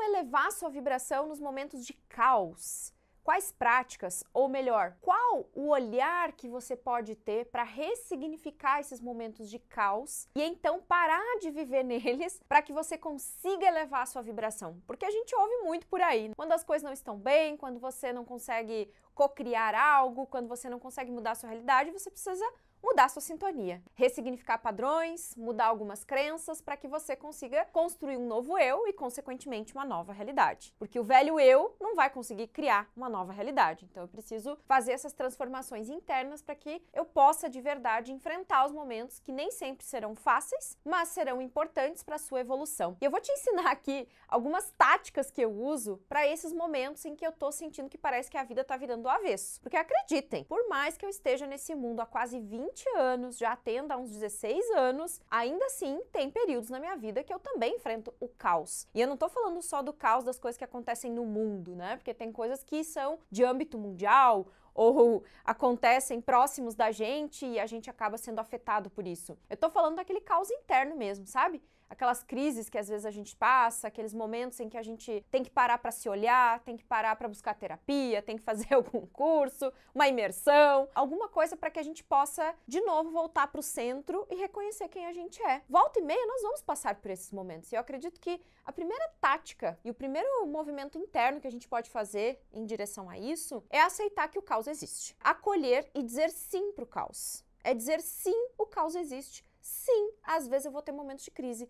Como elevar sua vibração nos momentos de caos? Quais práticas, ou melhor, qual o olhar que você pode ter para ressignificar esses momentos de caos e então parar de viver neles para que você consiga elevar a sua vibração? Porque a gente ouve muito por aí, né? quando as coisas não estão bem, quando você não consegue cocriar algo, quando você não consegue mudar a sua realidade, você precisa mudar sua sintonia, ressignificar padrões, mudar algumas crenças para que você consiga construir um novo eu e, consequentemente, uma nova realidade. Porque o velho eu não vai conseguir criar uma nova realidade. Então, eu preciso fazer essas transformações internas para que eu possa de verdade enfrentar os momentos que nem sempre serão fáceis, mas serão importantes para a sua evolução. E eu vou te ensinar aqui algumas táticas que eu uso para esses momentos em que eu estou sentindo que parece que a vida está virando do avesso. Porque acreditem, por mais que eu esteja nesse mundo há quase 20 20 anos, já atendo há uns 16 anos, ainda assim tem períodos na minha vida que eu também enfrento o caos. E eu não tô falando só do caos das coisas que acontecem no mundo, né? Porque tem coisas que são de âmbito mundial ou acontecem próximos da gente e a gente acaba sendo afetado por isso. Eu tô falando daquele caos interno mesmo, sabe? aquelas crises que às vezes a gente passa, aqueles momentos em que a gente tem que parar para se olhar, tem que parar para buscar terapia, tem que fazer algum curso, uma imersão, alguma coisa para que a gente possa de novo voltar para o centro e reconhecer quem a gente é. Volta e meia nós vamos passar por esses momentos. E eu acredito que a primeira tática e o primeiro movimento interno que a gente pode fazer em direção a isso é aceitar que o caos existe. Acolher e dizer sim para o caos. É dizer sim, o caos existe. Sim, às vezes eu vou ter momentos de crise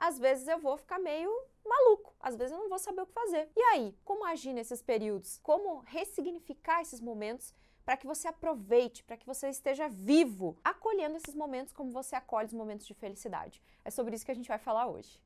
às vezes eu vou ficar meio maluco, às vezes eu não vou saber o que fazer. E aí, como agir nesses períodos? Como ressignificar esses momentos para que você aproveite, para que você esteja vivo, acolhendo esses momentos como você acolhe os momentos de felicidade? É sobre isso que a gente vai falar hoje.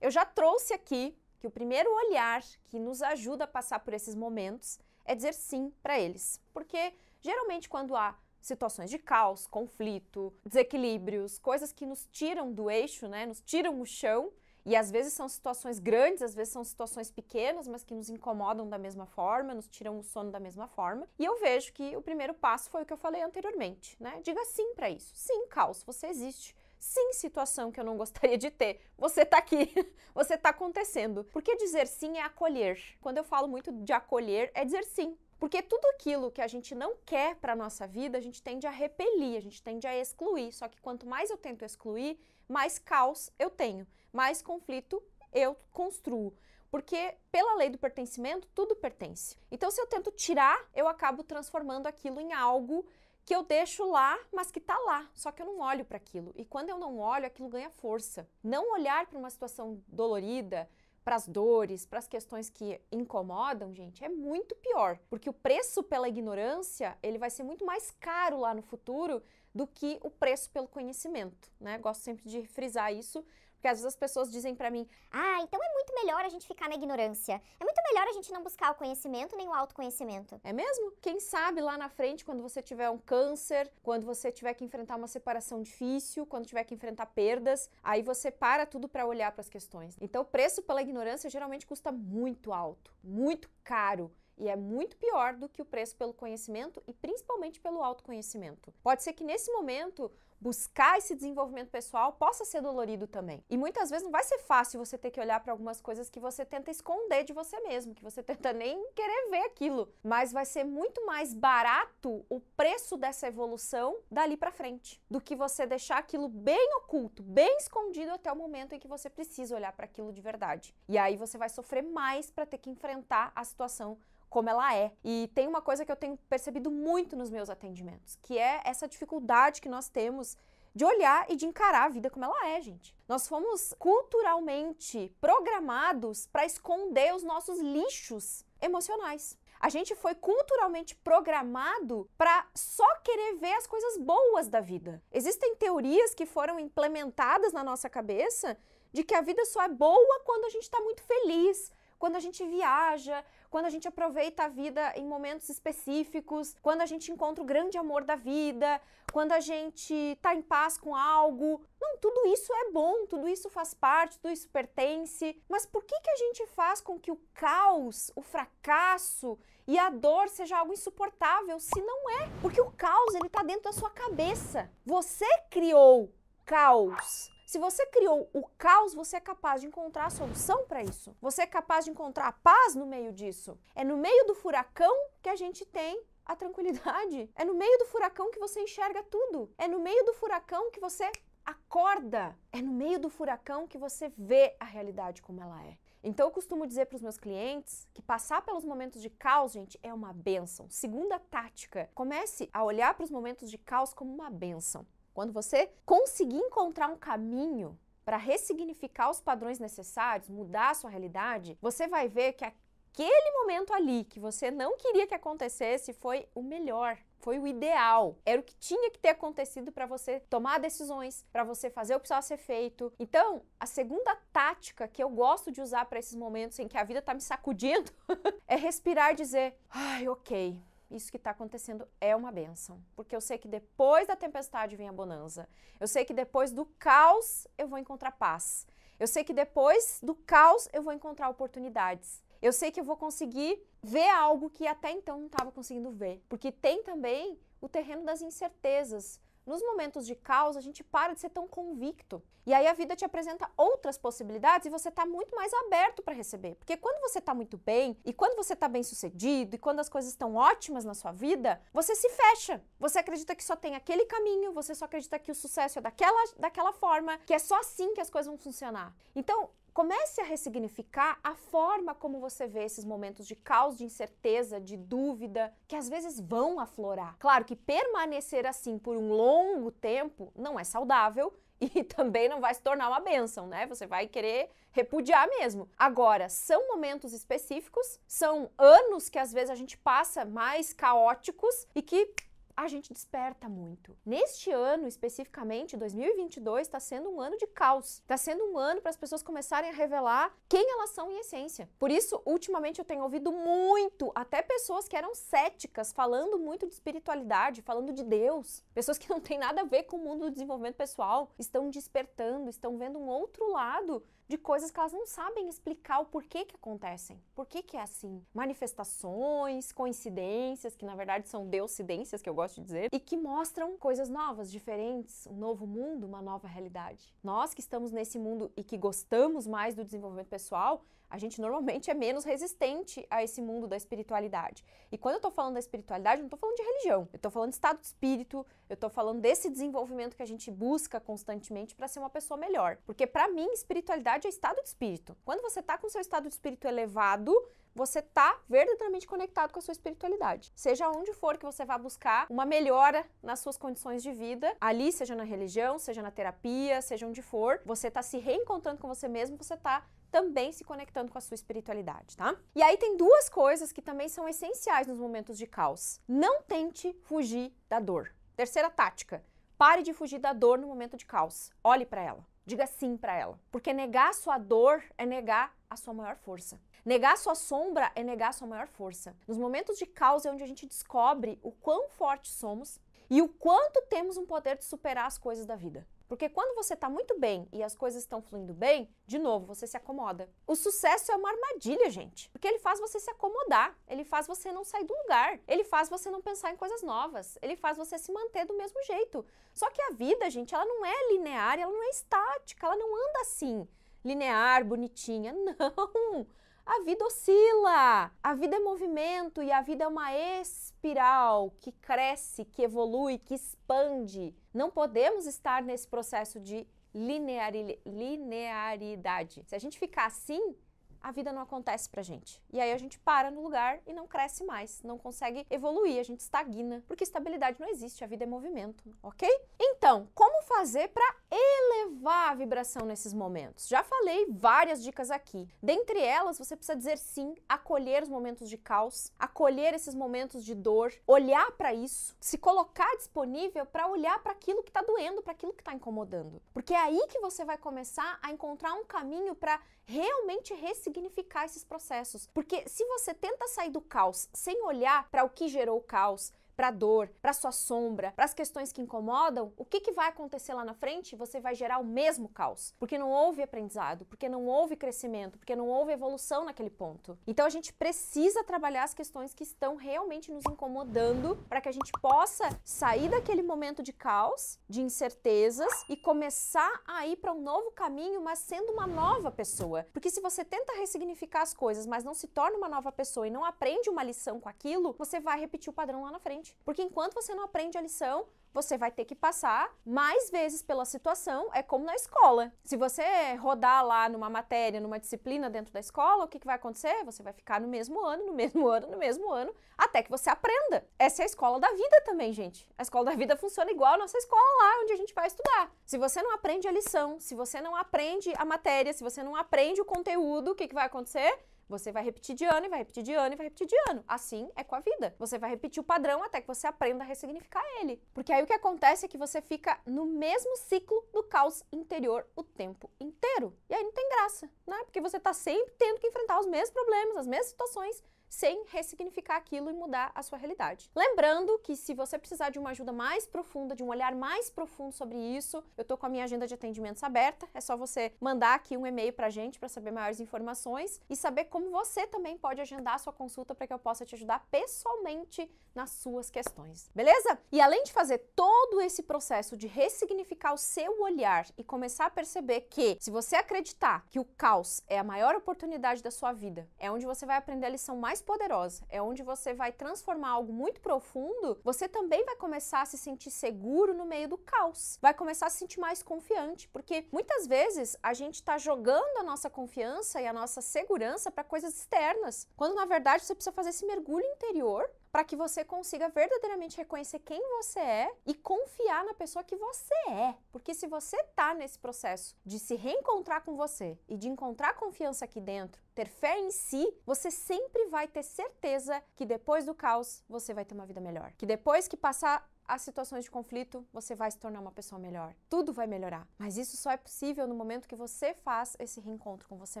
Eu já trouxe aqui que o primeiro olhar que nos ajuda a passar por esses momentos é dizer sim para eles. Porque geralmente quando há situações de caos, conflito, desequilíbrios, coisas que nos tiram do eixo, né, nos tiram o chão, e às vezes são situações grandes, às vezes são situações pequenas, mas que nos incomodam da mesma forma, nos tiram o sono da mesma forma. E eu vejo que o primeiro passo foi o que eu falei anteriormente, né? Diga sim para isso. Sim, caos, você existe. Sim, situação que eu não gostaria de ter. Você tá aqui, você tá acontecendo. Porque dizer sim é acolher. Quando eu falo muito de acolher, é dizer sim. Porque tudo aquilo que a gente não quer para nossa vida, a gente tende a repelir, a gente tende a excluir. Só que quanto mais eu tento excluir, mais caos eu tenho, mais conflito eu construo. Porque pela lei do pertencimento, tudo pertence. Então, se eu tento tirar, eu acabo transformando aquilo em algo que eu deixo lá, mas que está lá, só que eu não olho para aquilo. E quando eu não olho, aquilo ganha força. Não olhar para uma situação dolorida, para as dores, para as questões que incomodam, gente, é muito pior, porque o preço pela ignorância, ele vai ser muito mais caro lá no futuro do que o preço pelo conhecimento, né? Gosto sempre de frisar isso, porque às vezes as pessoas dizem para mim: "Ah, então é muito melhor a gente ficar na ignorância. É muito melhor a gente não buscar o conhecimento nem o autoconhecimento". É mesmo? Quem sabe lá na frente quando você tiver um câncer, quando você tiver que enfrentar uma separação difícil, quando tiver que enfrentar perdas, aí você para tudo para olhar para as questões. Então, o preço pela ignorância geralmente custa muito alto, muito caro e é muito pior do que o preço pelo conhecimento e principalmente pelo autoconhecimento. Pode ser que nesse momento buscar esse desenvolvimento pessoal possa ser dolorido também. E muitas vezes não vai ser fácil você ter que olhar para algumas coisas que você tenta esconder de você mesmo, que você tenta nem querer ver aquilo, mas vai ser muito mais barato o preço dessa evolução dali para frente, do que você deixar aquilo bem oculto, bem escondido até o momento em que você precisa olhar para aquilo de verdade. E aí você vai sofrer mais para ter que enfrentar a situação como ela é. E tem uma coisa que eu tenho percebido muito nos meus atendimentos, que é essa dificuldade que nós temos de olhar e de encarar a vida como ela é, gente. Nós fomos culturalmente programados para esconder os nossos lixos emocionais. A gente foi culturalmente programado para só querer ver as coisas boas da vida. Existem teorias que foram implementadas na nossa cabeça de que a vida só é boa quando a gente está muito feliz, quando a gente viaja, quando a gente aproveita a vida em momentos específicos, quando a gente encontra o grande amor da vida, quando a gente está em paz com algo. Não, tudo isso é bom, tudo isso faz parte, tudo isso pertence. Mas por que, que a gente faz com que o caos, o fracasso e a dor seja algo insuportável se não é? Porque o caos ele está dentro da sua cabeça. Você criou caos. Se você criou o caos, você é capaz de encontrar a solução para isso. Você é capaz de encontrar a paz no meio disso. É no meio do furacão que a gente tem a tranquilidade. É no meio do furacão que você enxerga tudo. É no meio do furacão que você acorda. É no meio do furacão que você vê a realidade como ela é. Então eu costumo dizer para os meus clientes que passar pelos momentos de caos, gente, é uma benção. Segunda tática: comece a olhar para os momentos de caos como uma benção. Quando você conseguir encontrar um caminho para ressignificar os padrões necessários, mudar a sua realidade, você vai ver que aquele momento ali que você não queria que acontecesse foi o melhor, foi o ideal, era o que tinha que ter acontecido para você tomar decisões, para você fazer o que precisava ser feito. Então, a segunda tática que eu gosto de usar para esses momentos em que a vida está me sacudindo é respirar e dizer: "Ai, OK, isso que está acontecendo é uma benção, porque eu sei que depois da tempestade vem a bonança. Eu sei que depois do caos eu vou encontrar paz. Eu sei que depois do caos eu vou encontrar oportunidades. Eu sei que eu vou conseguir ver algo que até então não estava conseguindo ver, porque tem também o terreno das incertezas, nos momentos de caos, a gente para de ser tão convicto. E aí a vida te apresenta outras possibilidades e você está muito mais aberto para receber. Porque quando você está muito bem, e quando você está bem sucedido, e quando as coisas estão ótimas na sua vida, você se fecha. Você acredita que só tem aquele caminho, você só acredita que o sucesso é daquela, daquela forma, que é só assim que as coisas vão funcionar. Então, comece a ressignificar a forma como você vê esses momentos de caos, de incerteza, de dúvida, que às vezes vão aflorar. Claro que permanecer assim por um longo tempo não é saudável e também não vai se tornar uma bênção, né? Você vai querer repudiar mesmo. Agora, são momentos específicos, são anos que às vezes a gente passa mais caóticos e que a gente desperta muito. Neste ano, especificamente, 2022, está sendo um ano de caos. Está sendo um ano para as pessoas começarem a revelar quem elas são em essência. Por isso, ultimamente, eu tenho ouvido muito, até pessoas que eram céticas, falando muito de espiritualidade, falando de Deus. Pessoas que não têm nada a ver com o mundo do desenvolvimento pessoal, estão despertando, estão vendo um outro lado de coisas que elas não sabem explicar o porquê que acontecem, por que que é assim. Manifestações, coincidências, que na verdade são deucidências, que eu gosto de dizer, e que mostram coisas novas, diferentes, um novo mundo, uma nova realidade. Nós que estamos nesse mundo e que gostamos mais do desenvolvimento pessoal, a gente normalmente é menos resistente a esse mundo da espiritualidade. E quando eu estou falando da espiritualidade, eu não estou falando de religião, eu estou falando de estado de espírito, eu estou falando desse desenvolvimento que a gente busca constantemente para ser uma pessoa melhor. Porque para mim, espiritualidade verdade, é estado de espírito. Quando você está com seu estado de espírito elevado, você está verdadeiramente conectado com a sua espiritualidade. Seja onde for que você vá buscar uma melhora nas suas condições de vida, ali, seja na religião, seja na terapia, seja onde for, você está se reencontrando com você mesmo, você está também se conectando com a sua espiritualidade, tá? E aí tem duas coisas que também são essenciais nos momentos de caos. Não tente fugir da dor. Terceira tática: pare de fugir da dor no momento de caos. Olhe para ela. Diga sim para ela, porque negar sua dor é negar a sua maior força. Negar sua sombra é negar sua maior força. Nos momentos de caos é onde a gente descobre o quão fortes somos e o quanto temos um poder de superar as coisas da vida. Porque quando você está muito bem e as coisas estão fluindo bem, de novo, você se acomoda. O sucesso é uma armadilha, gente. Porque ele faz você se acomodar, ele faz você não sair do lugar, ele faz você não pensar em coisas novas, ele faz você se manter do mesmo jeito. Só que a vida, gente, ela não é linear, ela não é estática, ela não anda assim, linear, bonitinha. Não! A vida oscila, a vida é movimento e a vida é uma espiral que cresce, que evolui, que expande. Não podemos estar nesse processo de linear, linearidade. Se a gente ficar assim, a vida não acontece pra gente. E aí a gente para no lugar e não cresce mais, não consegue evoluir, a gente estagna, porque estabilidade não existe, a vida é movimento, ok? Então, como fazer para elevar a vibração nesses momentos? Já falei várias dicas aqui. Dentre elas, você precisa dizer sim, acolher os momentos de caos, acolher esses momentos de dor, olhar para isso, se colocar disponível para olhar para aquilo que tá doendo, para aquilo que tá incomodando. Porque é aí que você vai começar a encontrar um caminho para realmente ressignificar ressignificar esses processos. Porque se você tenta sair do caos sem olhar para o que gerou o caos, para a dor, para sua sombra, para as questões que incomodam, o que, que vai acontecer lá na frente? Você vai gerar o mesmo caos, porque não houve aprendizado, porque não houve crescimento, porque não houve evolução naquele ponto. Então a gente precisa trabalhar as questões que estão realmente nos incomodando para que a gente possa sair daquele momento de caos, de incertezas e começar a ir para um novo caminho, mas sendo uma nova pessoa. Porque se você tenta ressignificar as coisas, mas não se torna uma nova pessoa e não aprende uma lição com aquilo, você vai repetir o padrão lá na frente. Porque enquanto você não aprende a lição, você vai ter que passar mais vezes pela situação, é como na escola. Se você rodar lá numa matéria, numa disciplina dentro da escola, o que, que vai acontecer? Você vai ficar no mesmo ano, no mesmo ano, no mesmo ano, até que você aprenda. Essa é a escola da vida também, gente. A escola da vida funciona igual a nossa escola lá, onde a gente vai estudar. Se você não aprende a lição, se você não aprende a matéria, se você não aprende o conteúdo, o que, que vai acontecer? Você vai repetir de ano e vai repetir de ano e vai repetir de ano. Assim é com a vida. Você vai repetir o padrão até que você aprenda a ressignificar ele. Porque aí o que acontece é que você fica no mesmo ciclo do caos interior o tempo inteiro. E aí não tem graça, né? Porque você tá sempre tendo que enfrentar os mesmos problemas, as mesmas situações sem ressignificar aquilo e mudar a sua realidade. Lembrando que se você precisar de uma ajuda mais profunda, de um olhar mais profundo sobre isso, eu tô com a minha agenda de atendimentos aberta, é só você mandar aqui um e-mail pra gente para saber maiores informações e saber como você também pode agendar a sua consulta para que eu possa te ajudar pessoalmente nas suas questões. Beleza? E além de fazer todo esse processo de ressignificar o seu olhar e começar a perceber que se você acreditar que o caos é a maior oportunidade da sua vida, é onde você vai aprender a lição mais poderosa, é onde você vai transformar algo muito profundo, você também vai começar a se sentir seguro no meio do caos, vai começar a se sentir mais confiante, porque muitas vezes a gente está jogando a nossa confiança e a nossa segurança para coisas externas, quando na verdade você precisa fazer esse mergulho interior para que você consiga verdadeiramente reconhecer quem você é e confiar na pessoa que você é. Porque se você está nesse processo de se reencontrar com você e de encontrar confiança aqui dentro, ter fé em si, você sempre vai ter certeza que depois do caos você vai ter uma vida melhor. Que depois que passar as situações de conflito, você vai se tornar uma pessoa melhor. Tudo vai melhorar. Mas isso só é possível no momento que você faz esse reencontro com você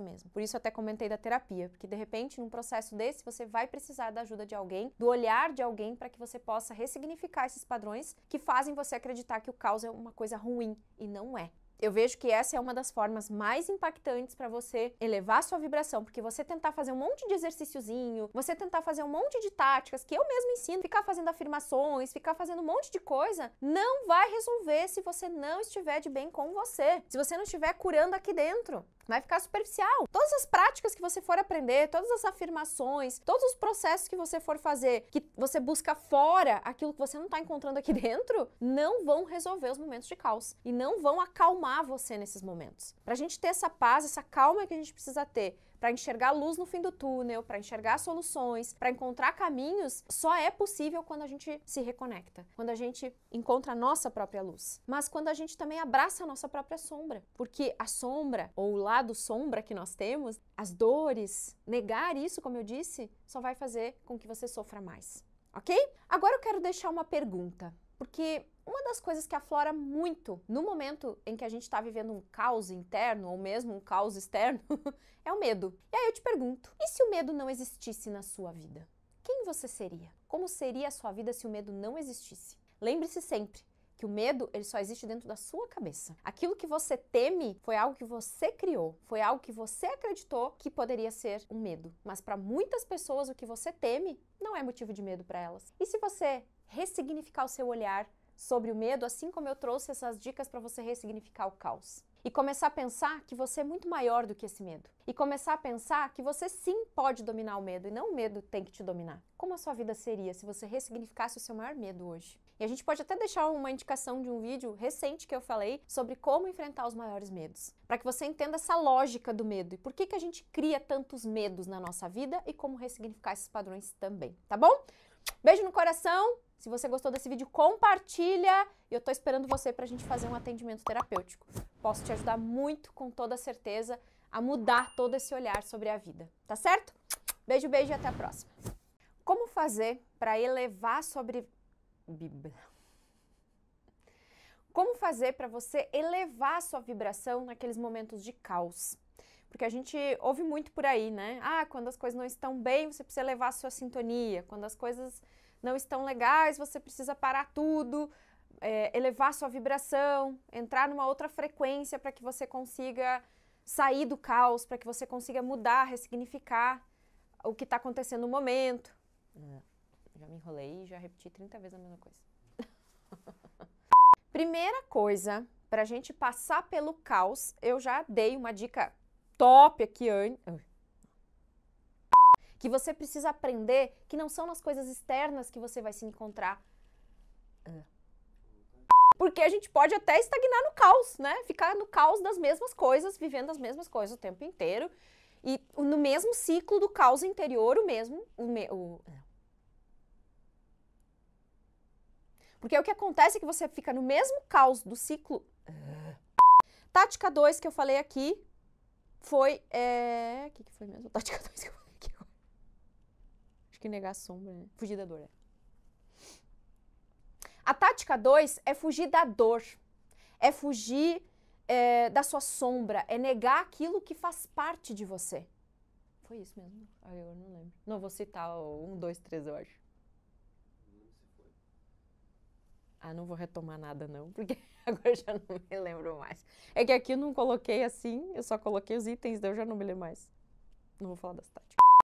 mesmo. Por isso até comentei da terapia, porque de repente, num processo desse, você vai precisar da ajuda de alguém, do olhar de alguém para que você possa ressignificar esses padrões que fazem você acreditar que o caos é uma coisa ruim e não é eu vejo que essa é uma das formas mais impactantes para você elevar sua vibração, porque você tentar fazer um monte de exercíciozinho, você tentar fazer um monte de táticas que eu mesmo ensino, ficar fazendo afirmações, ficar fazendo um monte de coisa, não vai resolver se você não estiver de bem com você, se você não estiver curando aqui dentro vai ficar superficial. Todas as práticas que você for aprender, todas as afirmações, todos os processos que você for fazer, que você busca fora aquilo que você não está encontrando aqui dentro, não vão resolver os momentos de caos e não vão acalmar você nesses momentos. Para a gente ter essa paz, essa calma que a gente precisa ter para enxergar luz no fim do túnel, para enxergar soluções, para encontrar caminhos, só é possível quando a gente se reconecta, quando a gente encontra a nossa própria luz. Mas quando a gente também abraça a nossa própria sombra, porque a sombra ou o lado sombra que nós temos, as dores, negar isso, como eu disse, só vai fazer com que você sofra mais. OK? Agora eu quero deixar uma pergunta, porque uma das coisas que aflora muito no momento em que a gente está vivendo um caos interno ou mesmo um caos externo é o medo. E aí eu te pergunto: e se o medo não existisse na sua vida? Quem você seria? Como seria a sua vida se o medo não existisse? Lembre-se sempre que o medo ele só existe dentro da sua cabeça. Aquilo que você teme foi algo que você criou, foi algo que você acreditou que poderia ser um medo. Mas para muitas pessoas o que você teme não é motivo de medo para elas. E se você ressignificar o seu olhar sobre o medo, assim como eu trouxe essas dicas para você ressignificar o caos. E começar a pensar que você é muito maior do que esse medo. E começar a pensar que você sim pode dominar o medo e não o medo tem que te dominar. Como a sua vida seria se você ressignificasse o seu maior medo hoje? E a gente pode até deixar uma indicação de um vídeo recente que eu falei sobre como enfrentar os maiores medos, para que você entenda essa lógica do medo e por que, que a gente cria tantos medos na nossa vida e como ressignificar esses padrões também, tá bom? Beijo no coração! Se você gostou desse vídeo, compartilha. Eu estou esperando você para a gente fazer um atendimento terapêutico. Posso te ajudar muito, com toda certeza, a mudar todo esse olhar sobre a vida. Tá certo? Beijo, beijo e até a próxima. Como fazer para elevar sobre... Como fazer para você elevar sua vibração naqueles momentos de caos? Porque a gente ouve muito por aí, né? Ah, quando as coisas não estão bem, você precisa elevar a sua sintonia. Quando as coisas não estão legais, você precisa parar tudo, é, elevar sua vibração, entrar numa outra frequência para que você consiga sair do caos, para que você consiga mudar, ressignificar o que está acontecendo no momento. É, já me enrolei e já repeti 30 vezes a mesma coisa. Primeira coisa, para a gente passar pelo caos, eu já dei uma dica top aqui antes que você precisa aprender, que não são nas coisas externas que você vai se encontrar. Ah. Porque a gente pode até estagnar no caos, né? Ficar no caos das mesmas coisas, vivendo as mesmas coisas o tempo inteiro. E no mesmo ciclo do caos interior, o mesmo. O me, o... É. Porque é o que acontece é que você fica no mesmo caos do ciclo. Ah. Tática 2 que eu falei aqui foi. O é... que, que foi mesmo? Tática 2 que eu que negar a sombra, né? Fugir da dor, é. A tática 2 é fugir da dor, é fugir é, da sua sombra, é negar aquilo que faz parte de você. Foi isso mesmo? Ah, eu não lembro. Não vou citar o 1, 2, 3, eu acho. Ah, não vou retomar nada não, porque agora já não me lembro mais. É que aqui eu não coloquei assim, eu só coloquei os itens, daí eu já não me lembro mais. Não vou falar das táticas.